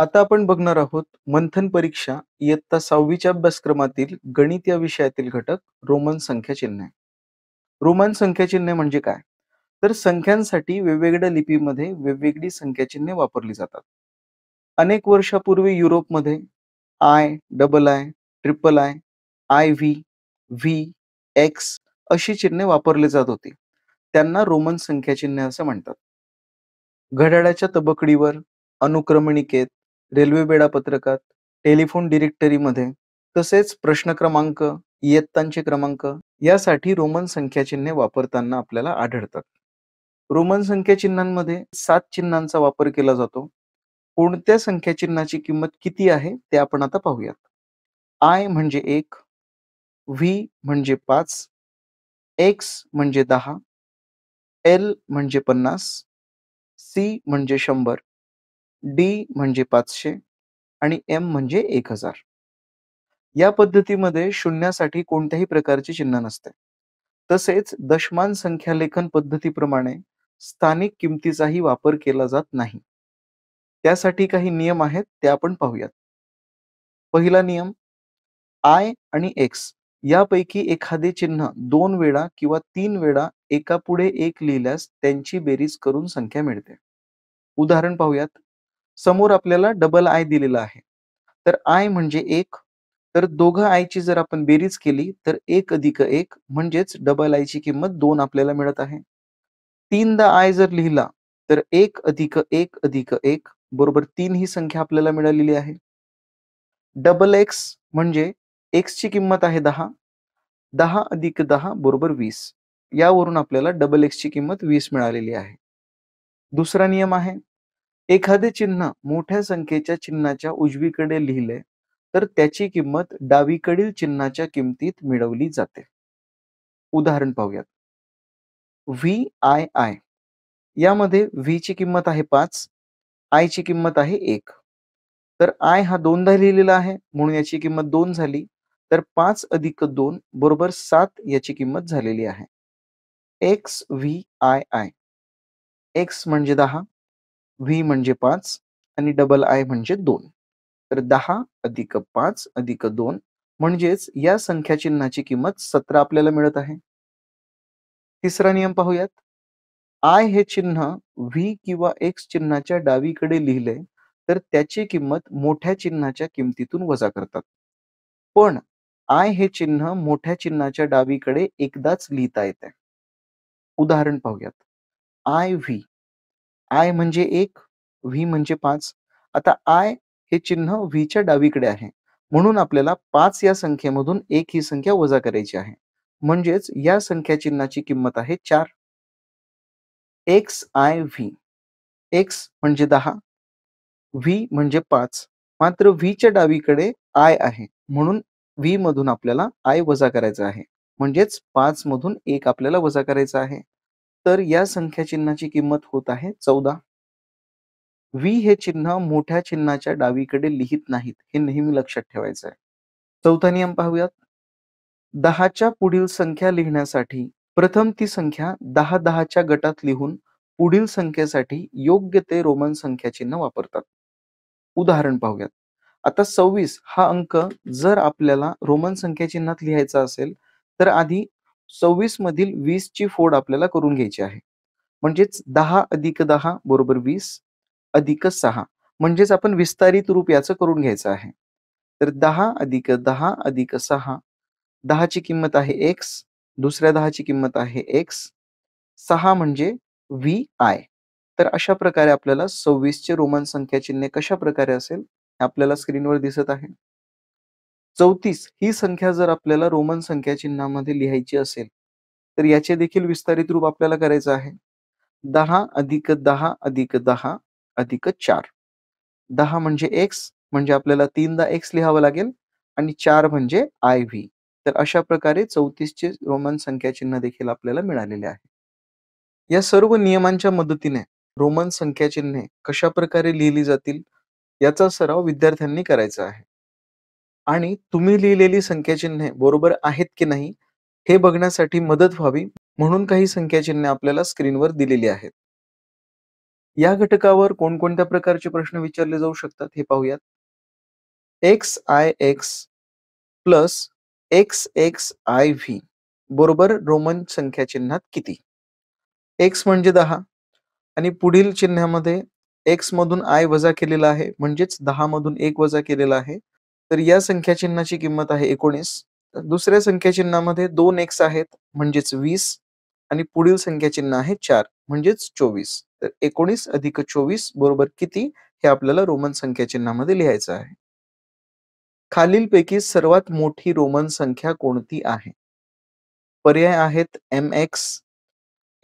आता आपण बघणार आहोत मंथन परीक्षा इयत्ता सहावीच्या अभ्यासक्रमातील गणित या विषयातील घटक रोमन संख्या चिन्हे रोमन संख्या चिन्ह म्हणजे काय तर संख्यांसाठी वेगवेगळ्या लिपीमध्ये वेगवेगळी संख्या चिन्हे वापरली जातात अनेक वर्षापूर्वी युरोपमध्ये I double I triple I I V V X अशी चिन्हे वापरली जात होती त्यांना रोमन संख्या चिन्ह असं म्हणतात घड्याळाच्या तबकडीवर अनुक्रमणिकेत रेल्वे वेळापत्रकात टेलिफोन डिरेक्टरीमध्ये तसेच प्रश्न क्रमांक इयत्तांचे क्रमांक यासाठी रोमन संख्याचिन्हे वापरताना आपल्याला आढळतात रोमन संख्याचिन्हांमध्ये सात चिन्हांचा वापर केला जातो कोणत्या संख्याचिन्हाची किंमत किती आहे ते आपण आता पाहूयात आय म्हणजे एक व्ही म्हणजे पाच एक्स म्हणजे दहा एल म्हणजे पन्नास सी म्हणजे शंभर डी म्हणजे पाचशे आणि एम म्हणजे एक हजार या पद्धतीमध्ये शून्यासाठी कोणत्याही प्रकारचे चिन्ह नसते तसेच दशमान संख्या लेखन पद्धतीप्रमाणे स्थानिक किमतीचाही वापर केला जात नाही त्यासाठी काही नियम आहेत ते आपण पाहूयात पहिला नियम आय आणि एक्स यापैकी एखादे चिन्ह दोन वेळा किंवा तीन वेळा एकापुढे एक लिहिल्यास त्यांची बेरीज करून संख्या मिळते उदाहरण पाहूयात समोर आपल्याला डबल आय दिलेला आहे तर आय म्हणजे एक तर दोघं आयची जर आपण बेरीज केली तर एक अधिक एक म्हणजेच डबल ची किंमत दोन आपल्याला मिळत आहे तीनदा आय जर लिहिला तर एक अधिक एक अधिक एक बरोबर तीन ही संख्या आपल्याला मिळालेली आहे डबल एक्स म्हणजे एक्सची किंमत आहे दहा दहा अधिक दहा बरोबर वीस यावरून आपल्याला डबल एक्स ची किंमत वीस मिळालेली आहे दुसरा नियम आहे एखादे चिन्ह मोठ्या संख्येच्या चिन्हाच्या उजवीकडे लिहिले तर त्याची किंमत डावीकडील चिन्हाच्या किमतीत मिळवली जाते उदाहरण पाहूयात व्ही आय आय यामध्ये ची किंमत आहे पाच आय ची किंमत आहे एक तर आय हा दोनदा लिहिलेला आहे म्हणून याची किंमत दोन झाली तर पाच अधिक दोन बरोबर सात याची किंमत झालेली आहे X V I I X म्हणजे दहा व्ही म्हणजे पाच आणि डबल आय म्हणजे दोन तर दहा अधिक पाच अधिक दोन म्हणजेच या संख्या चिन्हाची किंमत सतरा आपल्याला मिळत आहे तिसरा नियम पाहूयात आय हे चिन्ह व्ही किंवा एक्स चिन्हाच्या डावीकडे लिहिले तर त्याची किंमत मोठ्या चिन्हाच्या किमतीतून वजा करतात पण आय हे चिन्ह मोठ्या चिन्हाच्या डावीकडे एकदाच लिहिता येते उदाहरण पाहूयात आय व्ही आय म्हणजे एक व्ही म्हणजे पाच आता आय हे चिन्ह व्हीच्या डावीकडे आहे म्हणून आपल्याला पाच या संख्येमधून एक ही संख्या वजा करायची आहे म्हणजेच या संख्या चिन्हाची किंमत आहे चार एक्स आय व्ही एक्स म्हणजे दहा व्ही म्हणजे पाच मात्र व्हीच्या डावीकडे आय आहे म्हणून व्ही मधून आपल्याला आय वजा करायचा आहे म्हणजेच पाच मधून एक आपल्याला वजा करायचा आहे तर या संख्या चिन्हाची किंमत होत आहे चौदा व्ही हे चिन्ह मोठ्या चिन्हाच्या डावीकडे लिहित नाहीत हे नेहमी लक्षात ठेवायचं आहे चौथा नियम पाहूयात दहाच्या पुढील संख्या लिहिण्यासाठी प्रथम ती संख्या दहा दहाच्या गटात लिहून पुढील संख्येसाठी योग्य ते रोमन संख्या चिन्ह वापरतात उदाहरण पाहूयात आता सव्वीस हा अंक जर आपल्याला रोमन संख्या चिन्हात लिहायचा असेल तर आधी सव्वीस मधील वीस ची फोड आपल्याला करून घ्यायची आहे म्हणजेच दहा अधिक दहा बरोबर वीस अधिक सहा म्हणजेच आपण विस्तारित रूप याचं करून घ्यायचं आहे तर दहा अधिक दहा अधिक सहा दहाची किंमत आहे एक्स दुसऱ्या दहाची किंमत आहे एक्स सहा म्हणजे व्ही आय तर अशा प्रकारे आपल्याला सव्वीसचे रोमन संख्या चिन्ह कशा प्रकारे असेल आपल्याला स्क्रीनवर दिसत आहे चौतीस ही संख्या जर आपल्याला रोमन संख्या चिन्हामध्ये लिहायची असेल तर याचे देखील विस्तारित रूप आपल्याला करायचं आहे दहा अधिक दहा अधिक दहा अधिक चार दहा म्हणजे एक्स म्हणजे आपल्याला तीनदा एक्स लिहावं लागेल आणि चार म्हणजे आय व्ही तर अशा प्रकारे चौतीसचे रोमन संख्या चिन्ह देखील आपल्याला मिळालेले आहे या सर्व नियमांच्या मदतीने रोमन संख्या चिन्हे कशा प्रकारे लिहिली जातील याचा सराव विद्यार्थ्यांनी करायचा आहे आणि तुम्ही लिहिलेली संख्याचिन्हे बरोबर आहेत की नाही हे बघण्यासाठी मदत व्हावी म्हणून काही संख्याचिन्हे आपल्याला स्क्रीनवर दिलेली आहेत या घटकावर कोणकोणत्या प्रकारचे प्रश्न विचारले जाऊ शकतात हे पाहूयात X I X plus X X I V बरोबर रोमन संख्याचिन्हात किती एक्स म्हणजे दहा आणि पुढील चिन्हामध्ये एक्स मधून आय वजा केलेला आहे म्हणजेच दहा मधून एक वजा केलेला आहे तर या संख्या चिन्हाची किंमत आहे एकोणीस दुसऱ्या संख्या चिन्हामध्ये दोन एक्स आहेत म्हणजेच वीस आणि पुढील संख्या चिन्ह आहे चार म्हणजेच चोवीस तर एकोणीस अधिक चोवीस बरोबर किती हे आपल्याला रोमन संख्या चिन्हामध्ये लिहायचं आहे खालीलपैकी सर्वात मोठी रोमन संख्या कोणती आहे पर्याय आहेत एम एक्स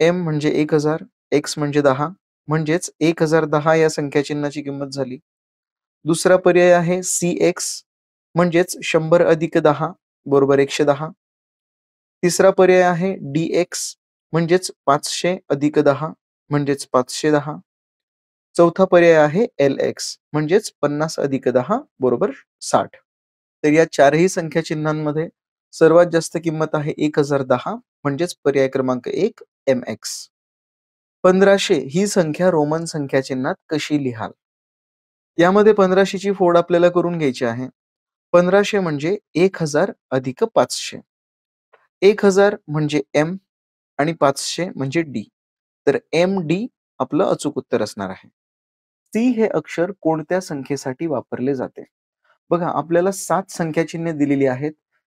एम म्हणजे एक हजार एक्स म्हणजे दहा म्हणजेच एक हजार दहा या चिन्हाची किंमत झाली दुसरा पर्याय आहे सी एक्स म्हणजेच शंभर अधिक दहा बरोबर एकशे दहा तिसरा पर्याय आहे डी एक्स म्हणजेच पाचशे अधिक दहा म्हणजेच पाचशे दहा चौथा पर्याय आहे एल एक्स म्हणजेच पन्नास अधिक दहा बरोबर साठ तर या चारही संख्या चिन्हांमध्ये सर्वात जास्त किंमत आहे एक हजार दहा म्हणजेच पर्याय क्रमांक एक एम एक्स पंधराशे ही संख्या रोमन संख्या चिन्हात कशी लिहाल यामध्ये पंधराशेची फोड आपल्याला करून घ्यायची आहे पंधराशे म्हणजे एक हजार अधिक पाचशे एक हजार म्हणजे एम आणि पाचशे म्हणजे डी तर एम डी आपलं अचूक उत्तर असणार आहे सी हे अक्षर कोणत्या संख्येसाठी वापरले जाते बघा आपल्याला सात संख्या चिन्हे दिलेली आहेत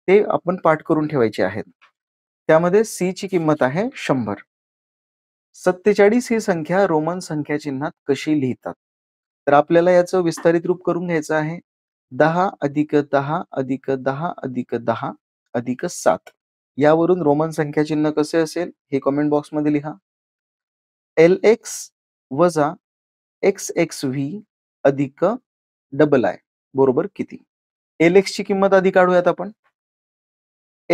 ते आपण पाठ करून ठेवायचे आहेत त्यामध्ये सी ची किंमत आहे शंभर सत्तेचाळीस ही संख्या रोमन संख्या चिन्हात कशी लिहितात तर आपल्याला याचं विस्तारित रूप करून घ्यायचं आहे दहा अधिक दहा अधिक दहा अधिक दहा अधिक सात यावरून रोमन संख्या चिन्ह कसे असेल हे कॉमेंट बॉक्समध्ये लिहा एल एक्स वजा एक्स एक्स व्ही अधिक डबल आय बरोबर किती एल एक्स ची किंमत आधी काढूयात आपण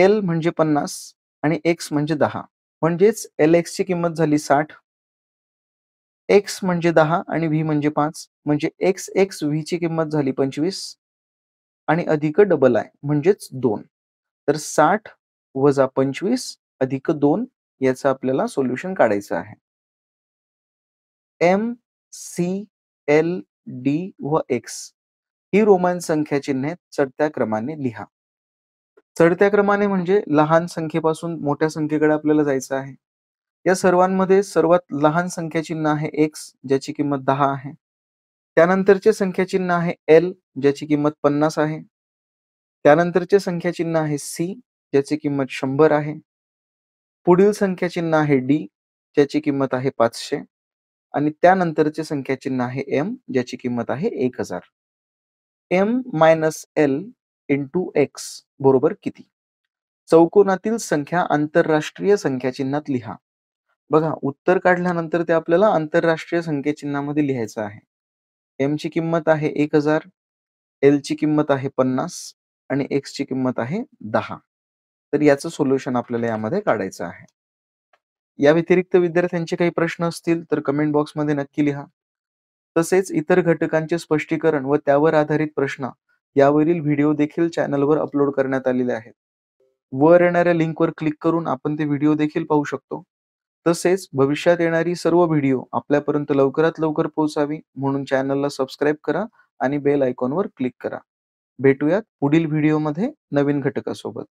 एल म्हणजे पन्नास आणि एक्स म्हणजे दहा म्हणजेच एल एक्स ची किंमत झाली साठ एक्स म्हणजे दहा आणि व्ही म्हणजे पाच म्हणजे एक्स एक्स व्ही ची किंमत झाली पंचवीस आणि अधिक डबल आय म्हणजेच दोन तर साठ वजा पंचवीस अधिक दोन याचं आपल्याला सोल्युशन काढायचं आहे एम सी एल डी व एक्स ही रोमन संख्या चिन्हे चढत्या क्रमाने लिहा चढत्या क्रमाने म्हणजे लहान संख्येपासून मोठ्या संख्येकडे आपल्याला जायचं आहे या सर्वांमध्ये सर्वात लहान संख्या चिन्ह आहे एक्स ज्याची किंमत दहा आहे त्यानंतरचे संख्याचिन्ह आहे एल ज्याची किंमत पन्नास आहे त्यानंतरचे संख्याचिन्ह आहे सी ज्याची किंमत शंभर आहे पुढील संख्याचिन्ह आहे डी ज्याची किंमत आहे पाचशे आणि त्यानंतरचे संख्या चिन्ह आहे एम ज्याची किंमत आहे एक हजार M minus L into X बरोबर किती चौकोनातील संख्या आंतरराष्ट्रीय संख्याचिन्हात लिहा बघा उत्तर काढल्यानंतर ते आपल्याला आंतरराष्ट्रीय चिन्हामध्ये लिहायचं आहे एम ची किंमत आहे एक हजार एल ची किंमत आहे पन्नास आणि एक्स ची किंमत आहे दहा तर याचं सोल्युशन आपल्याला यामध्ये काढायचं आहे या व्यतिरिक्त विद्यार्थ्यांचे काही प्रश्न असतील तर कमेंट बॉक्समध्ये नक्की लिहा तसेच इतर घटकांचे स्पष्टीकरण व त्यावर आधारित प्रश्न यावरील व्हिडिओ देखील चॅनलवर अपलोड करण्यात आलेले आहेत वर येणाऱ्या लिंकवर क्लिक करून आपण ते व्हिडिओ देखील पाहू शकतो तसेच भविष्यात येणारी सर्व व्हिडिओ आपल्यापर्यंत लवकरात लवकर पोहोचावी म्हणून चॅनलला सबस्क्राईब करा आणि बेल आयकॉनवर क्लिक करा भेटूयात पुढील व्हिडिओमध्ये नवीन घटकासोबत